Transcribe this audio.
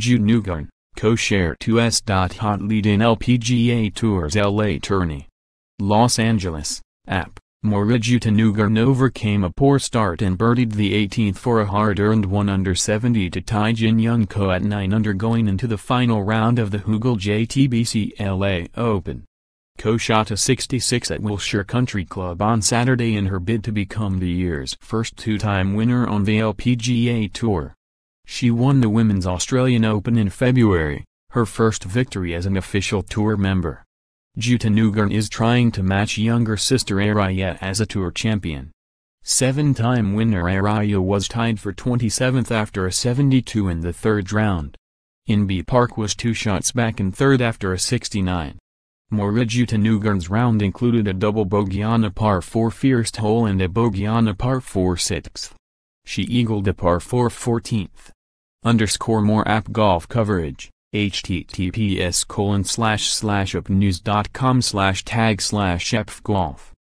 Jude Newgarn, co-chair 2S. Hot lead in LPGA Tours LA Tourney. Los Angeles, app. Moriguta Newgarn overcame a poor start and birdied the 18th for a hard-earned 1 under 70 to tie Jin Young Ko at 9 under going into the final round of the Hugel JTBC LA Open. Ko shot a 66 at Wilshire Country Club on Saturday in her bid to become the year's first two-time winner on the LPGA Tour. She won the Women's Australian Open in February, her first victory as an official tour member. Jutanugarn is trying to match younger sister Araya as a tour champion. Seven-time winner Araya was tied for 27th after a 72 in the third round. Inbi Park was two shots back in third after a 69. Morijutanugurn's round included a double bogey on a par 4 first hole and a bogey on a par 4 sixth. She eagled a par 4 14th underscore more app golf coverage https colon slash slash upnews.com slash tag slash epgolf